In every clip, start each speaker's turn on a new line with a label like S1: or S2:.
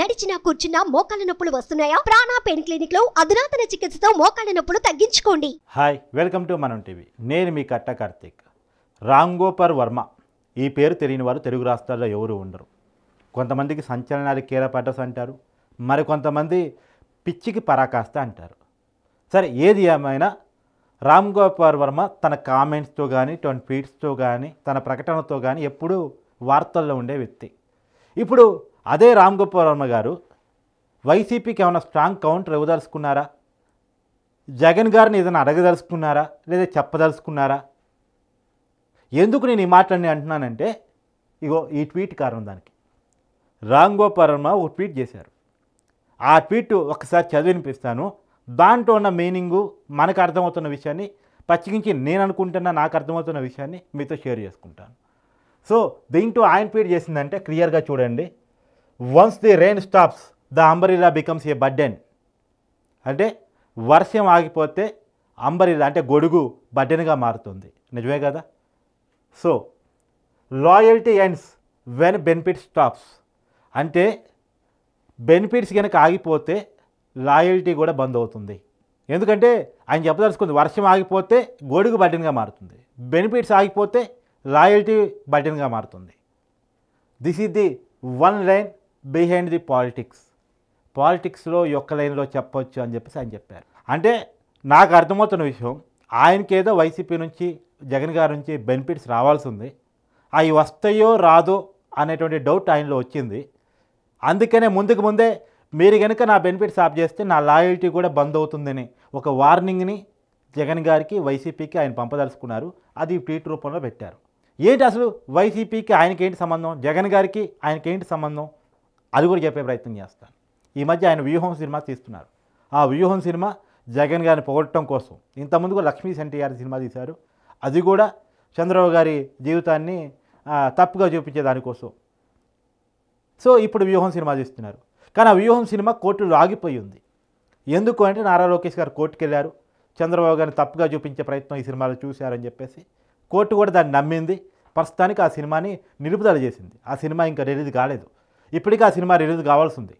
S1: నడిచినా కూర్చున్నా మోకాళ్ళ నొప్పులు వస్తున్నాయా ప్రాణా పెయిన్ క్లినిక్ లో అధునాతన చికిత్సతో మోకాళ్ళ నొప్పులు తగ్గించుకోండి hi welcome to Manam TV నేను మీ కట్ట కార్తీక్ రాంగోపర్ వర్మ ఈ పేరు తెలియని వారు తెలుగు రాష్ట్రాల్లో ఎవరు ఉండరు కొంతమందికి సంచలనాలు కీరపాటస్ అంటారు మరి కొంతమంది పిచ్చికి పరాకాస్త అంటారు సరే ఏది ఏమైనా రామ్ గోపాల్ వర్మ తన కామెంట్స్తో కానీ ట్వంటీ ట్వీట్స్తో కానీ తన ప్రకటనతో కానీ ఎప్పుడూ వార్తల్లో ఉండే వ్యక్తి ఇప్పుడు అదే రామ్ గోపాల్ వర్మ గారు వైసీపీకి ఏమైనా స్ట్రాంగ్ కౌంటర్ ఇవ్వదలుచుకున్నారా జగన్ గారిని ఏదైనా అడగదలుచుకున్నారా లేదా చెప్పదలుచుకున్నారా ఎందుకు నేను ఈ మాటలన్నీ అంటున్నానంటే ఇగో ఈ ట్వీట్ కారణం దానికి రామ్ గోపాల్ వర్మ ఒక ట్వీట్ చేశారు ఆ ట్వీట్ ఒకసారి చదివినిపిస్తాను దాంట్లో ఉన్న మీనింగు మనకు అర్థమవుతున్న విషయాన్ని పచ్చికించి నేను అనుకుంటున్నా నాకు అర్థమవుతున్న విషయాన్ని మీతో షేర్ చేసుకుంటాను సో దీంట్లో ఆయన ట్వీట్ చేసిందంటే క్లియర్గా చూడండి once the rain stops the umbrella becomes a burden అంటే వర్షం ఆగిపోతే అంబరిలా అంటే గొడుగు బడ్డెన్గా మారుతుంది నిజమే కదా so loyalty ends when benefit stops అంటే బెనిఫిట్స్ కనుక ఆగిపోతే లాయల్టీ కూడా బంద్ అవుతుంది ఎందుకంటే ఆయన చెప్పదలుచుకుంది వర్షం ఆగిపోతే గొడుగు బడ్డెన్గా మారుతుంది బెనిఫిట్స్ ఆగిపోతే లాయల్టీ బడ్డెన్గా మారుతుంది this is the one line behind the politics పాలిటిక్స్లో యొక్క లైన్లో చెప్పవచ్చు అని చెప్పేసి ఆయన చెప్పారు అంటే నాకు అర్థమవుతున్న విషయం ఆయనకేదో వైసీపీ నుంచి జగన్ గారి నుంచి బెనిఫిట్స్ రావాల్సి ఉంది అవి వస్తాయో రాదో అనేటువంటి డౌట్ ఆయనలో వచ్చింది అందుకనే ముందుకు ముందే మీరు కనుక నా బెనిఫిట్స్ ఆప్ చేస్తే నా లాయల్టీ కూడా బంద్ అవుతుందని ఒక వార్నింగ్ని జగన్ గారికి వైసీపీకి ఆయన పంపదలుచుకున్నారు అది ట్వీట్ రూపంలో పెట్టారు ఏంటి అసలు వైసీపీకి ఆయనకేంటి సంబంధం జగన్ గారికి ఆయనకేంటి సంబంధం అది కూడా చెప్పే ప్రయత్నం చేస్తాను ఈ మధ్య ఆయన వ్యూహం సినిమా తీస్తున్నారు ఆ వ్యూహం సినిమా జగన్ గారిని పొగడటం కోసం ఇంతకుముందు కూడా లక్ష్మీ గారి సినిమా తీశారు అది కూడా చంద్రబాబు గారి జీవితాన్ని తప్పుగా చూపించే దానికోసం సో ఇప్పుడు వ్యూహం సినిమా తీస్తున్నారు కానీ ఆ వ్యూహం సినిమా కోర్టులో ఆగిపోయి ఉంది ఎందుకు అంటే నారా లోకేష్ గారు కోర్టుకు వెళ్ళారు చంద్రబాబు గారిని తప్పుగా చూపించే ప్రయత్నం ఈ సినిమాలో చూశారని చెప్పేసి కోర్టు కూడా దాన్ని నమ్మింది ప్రస్తుతానికి ఆ సినిమాని నిలుపుదల చేసింది ఆ సినిమా ఇంకా రిలీజ్ కాలేదు ఇప్పటికీ ఆ సినిమా రిలీజ్ కావాల్సి ఉంది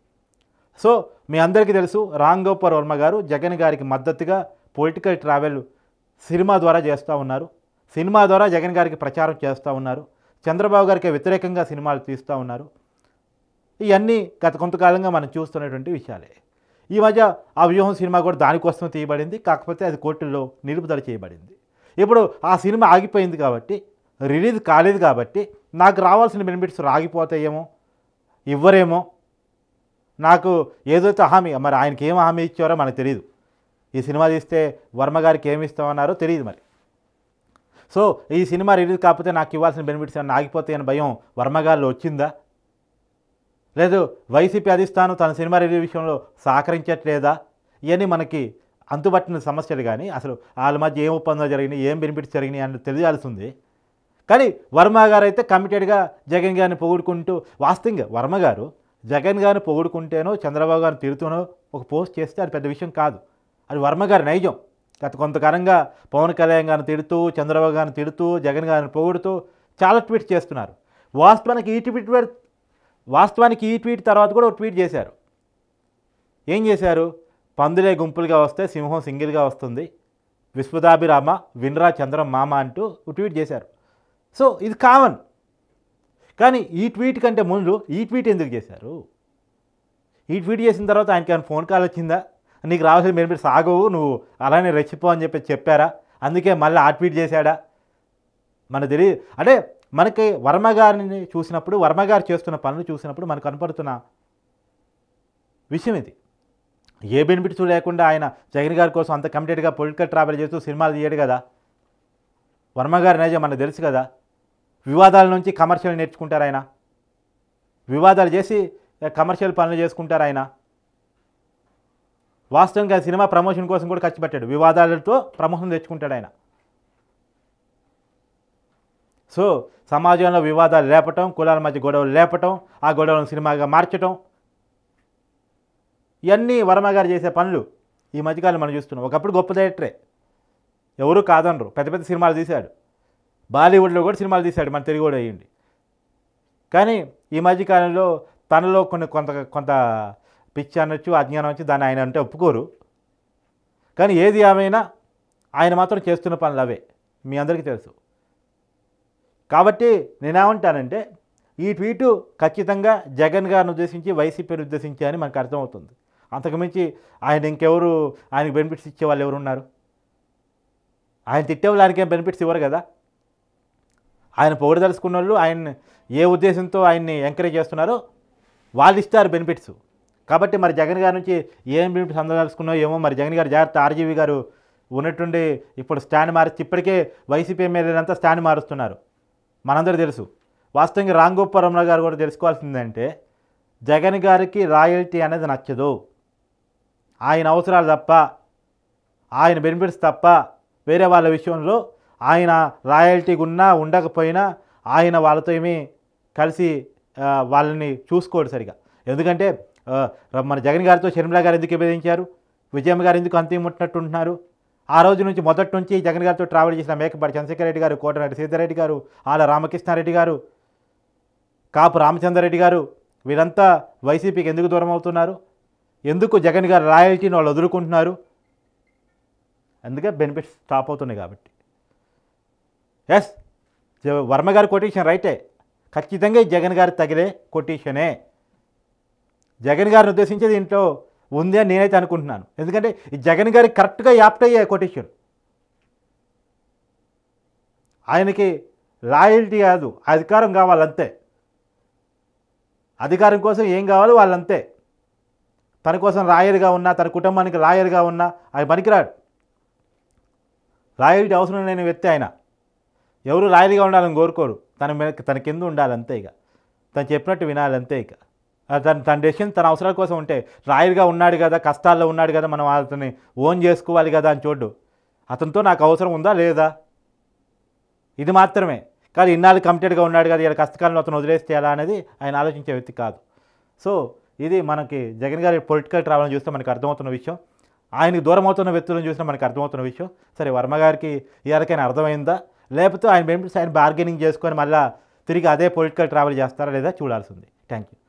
S1: సో మీ అందరికీ తెలుసు రామ్ గోపాల్ వర్మ గారు జగన్ గారికి మద్దతుగా పొలిటికల్ ట్రావెల్ సినిమా ద్వారా చేస్తూ ఉన్నారు సినిమా ద్వారా జగన్ గారికి ప్రచారం చేస్తూ ఉన్నారు చంద్రబాబు గారికి వ్యతిరేకంగా సినిమాలు తీస్తూ ఉన్నారు ఇవన్నీ గత కొంతకాలంగా మనం చూస్తున్నటువంటి విషయాలే ఈ మధ్య ఆ వ్యూహం సినిమా కూడా దానికోసం తీయబడింది కాకపోతే అది కోర్టుల్లో నిలుపుదల చేయబడింది ఇప్పుడు ఆ సినిమా ఆగిపోయింది కాబట్టి రిలీజ్ కాలేదు కాబట్టి నాకు రావాల్సిన బెనిఫిట్స్ రాగిపోతాయేమో ఇవ్వరేమో నాకు ఏదైతే హామీ మరి ఆయనకి ఏం హామీ ఇచ్చారో మనకు తెలియదు ఈ సినిమా తీస్తే వర్మ గారికి ఏమి ఇస్తామన్నారో తెలియదు మరి సో ఈ సినిమా రిలీజ్ కాకపోతే నాకు ఇవ్వాల్సిన బెనిఫిట్స్ ఏమన్నా ఆగిపోతే అని భయం వర్మగారిలో వచ్చిందా లేదు వైసీపీ అధిష్టానం తన సినిమా రిలీజ్ విషయంలో సహకరించట్లేదా ఇవన్నీ మనకి అంతుబట్టిన సమస్యలు కానీ అసలు వాళ్ళ మధ్య ఏం ఒప్పందాలు జరిగినాయి ఏం బెనిఫిట్స్ జరిగినాయి అని ఉంది కానీ వర్మ గారు అయితే కమిటెడ్గా జగన్ గారిని పొగుడుకుంటూ వాస్తవంగా వర్మ గారు జగన్ గారిని పొగుడుకుంటేనో చంద్రబాబు గారిని తిరుగుతూనో ఒక పోస్ట్ చేస్తే అది పెద్ద విషయం కాదు అది వర్మ గారి నైజం గత కొంతకాలంగా పవన్ కళ్యాణ్ గారిని తిడుతూ చంద్రబాబు గారిని తిడుతూ జగన్ గారిని పొగుడుతూ చాలా ట్వీట్ చేస్తున్నారు వాస్తవానికి ఈ ట్వీట్ వాస్తవానికి ఈ ట్వీట్ తర్వాత కూడా ఒక ట్వీట్ చేశారు ఏం చేశారు పందులే గుంపులుగా వస్తే సింహం సింగిల్గా వస్తుంది విశ్వదాభిరామ వినరా చంద్రం మామ అంటూ ట్వీట్ చేశారు సో ఇది కామన్ కానీ ఈ ట్వీట్ కంటే ముందు ఈ ట్వీట్ ఎందుకు చేశారు ఈ ట్వీట్ చేసిన తర్వాత ఆయనకి ఆయన ఫోన్ కాల్ వచ్చిందా నీకు రావాల్సిన మీరు మీరు సాగవు నువ్వు అలానే రెచ్చిపో అని చెప్పి చెప్పారా అందుకే మళ్ళీ ఆ ట్వీట్ చేశాడా మన తెలియదు అంటే మనకి వర్మ గారిని చూసినప్పుడు వర్మ గారు చేస్తున్న పనులు చూసినప్పుడు మనకు కనపడుతున్న విషయం ఇది ఏ బెనిఫిట్స్ లేకుండా ఆయన జగన్ గారి కోసం అంత కమిటెడ్గా పొలిటికల్ ట్రావెల్ చేస్తూ సినిమాలు తీయడు కదా వర్మగారి నైజం మనకు తెలుసు కదా వివాదాల నుంచి కమర్షియల్ నేర్చుకుంటారు ఆయన వివాదాలు చేసి కమర్షియల్ పనులు చేసుకుంటారు ఆయన వాస్తవంగా సినిమా ప్రమోషన్ కోసం కూడా ఖర్చు పెట్టాడు వివాదాలతో ప్రమోషన్ తెచ్చుకుంటాడు ఆయన సో సమాజంలో వివాదాలు లేపటం కులాల మధ్య గొడవలు లేపటం ఆ గొడవలను సినిమాగా మార్చటం ఇవన్నీ వర్మగారు చేసే పనులు ఈ మధ్యకాలం మనం చూస్తున్నాం ఒకప్పుడు గొప్ప డైరెక్టరే ఎవరు కాదనరు పెద్ద పెద్ద సినిమాలు తీశాడు బాలీవుడ్లో కూడా సినిమాలు తీశాడు మన తెలుగు కూడా అయ్యింది కానీ ఈ మధ్యకాలంలో తనలో కొన్ని కొంత కొంత పిచ్చి అనొచ్చు అజ్ఞానం వచ్చి దాన్ని ఆయన అంటే ఒప్పుకోరు కానీ ఏది ఏమైనా ఆయన మాత్రం చేస్తున్న పనులు అవే మీ అందరికీ తెలుసు కాబట్టి నేనేమంటానంటే ఈ ట్వీటు ఖచ్చితంగా జగన్ గారిని ఉద్దేశించి వైసీపీని ఉద్దేశించి అని మనకు అర్థమవుతుంది అంతకుమించి ఆయన ఇంకెవరు ఆయనకు బెనిఫిట్స్ ఇచ్చే వాళ్ళు ఎవరు ఉన్నారు ఆయన తిట్టే వాళ్ళు ఆయనకేం బెనిఫిట్స్ ఇవ్వరు కదా ఆయన పొగడదలుచుకున్న వాళ్ళు ఆయన ఏ ఉద్దేశంతో ఆయన్ని ఎంకరేజ్ చేస్తున్నారో వాళ్ళు ఇస్తారు బెనిఫిట్స్ కాబట్టి మరి జగన్ గారి నుంచి ఏం బెనిఫిట్స్ అందదలుచుకున్నా ఏమో మరి జగన్ గారు జాగ్రత్త ఆర్జీవి గారు ఉన్నట్టుండి ఇప్పుడు స్టాండ్ మారి ఇప్పటికే వైసీపీ ఎమ్మెల్యేలంతా స్టాండ్ మారుస్తున్నారు మనందరూ తెలుసు వాస్తవంగా రాంగోపాలరావు గారు కూడా తెలుసుకోవాల్సిందంటే జగన్ గారికి రాయల్టీ అనేది నచ్చదు ఆయన అవసరాలు తప్ప ఆయన బెనిఫిట్స్ తప్ప వేరే వాళ్ళ విషయంలో ఆయన రాయల్టీగా ఉన్నా ఉండకపోయినా ఆయన వాళ్ళతో ఏమీ కలిసి వాళ్ళని చూసుకోడు సరిగా ఎందుకంటే మన జగన్ గారితో షర్మిల గారు ఎందుకు విభేదించారు విజయమ్మ గారు ఎందుకు అంతిముట్టినట్టు ఉంటున్నారు ఆ రోజు నుంచి మొదటి నుంచి జగన్ గారితో ట్రావెల్ చేసిన మేకపాటి చంద్రశేఖర రెడ్డి గారు కోటరెడ్డి సీతారెడ్డి గారు ఆల రామకృష్ణారెడ్డి గారు కాపు రామచంద్రరెడ్డి గారు వీరంతా వైసీపీకి ఎందుకు దూరం అవుతున్నారు ఎందుకు జగన్ గారు రాయల్టీని వాళ్ళు వదులుకుంటున్నారు అందుకే బెనిఫిట్స్ స్టాప్ అవుతున్నాయి కాబట్టి ఎస్ వర్మ గారి కొటేషన్ రైటే ఖచ్చితంగా జగన్ గారు తగిలే కొటేషనే జగన్ గారిని ఉద్దేశించి దీంట్లో ఉంది అని నేనైతే అనుకుంటున్నాను ఎందుకంటే జగన్ గారి కరెక్ట్గా యాప్ట్ అయ్యే కొటేషన్ ఆయనకి లాయల్టీ కాదు అధికారం కావాలంతే అధికారం కోసం ఏం కావాలో వాళ్ళంతే తన కోసం లాయర్గా ఉన్నా తన కుటుంబానికి లాయర్గా ఉన్నా ఆయన పనికిరాడు లాయల్టీ అవసరం లేని వ్యక్తి ఆయన ఎవరు రాయలుగా ఉండాలని కోరుకోరు తన తన కింద ఉండాలి అంతే ఇక తను చెప్పినట్టు వినాలి అంతే ఇక తన తన డెసిషన్ తన అవసరాల కోసం ఉంటే రాయలుగా ఉన్నాడు కదా కష్టాల్లో ఉన్నాడు కదా మనం అతన్ని ఓన్ చేసుకోవాలి కదా అని చూడు అతనితో నాకు అవసరం ఉందా లేదా ఇది మాత్రమే కానీ ఇన్నాళ్ళు కంప్లీట్గా ఉన్నాడు కదా ఇలా కష్టకాలంలో అతను వదిలేస్తే ఎలా అనేది ఆయన ఆలోచించే వ్యక్తి కాదు సో ఇది మనకి జగన్ గారి పొలిటికల్ ట్రావెల్ని చూస్తే మనకు అర్థమవుతున్న విషయం ఆయనకు దూరం అవుతున్న వ్యక్తులను చూసినా మనకు అర్థమవుతున్న విషయం సరే వర్మ గారికి ఈ అరకైనా అర్థమైందా లేకపోతే ఆయన ఆయన బార్గెనింగ్ చేసుకొని మళ్ళీ తిరిగి అదే పొలిటికల్ ట్రావెల్ చేస్తారా లేదా చూడాల్సింది థ్యాంక్ యూ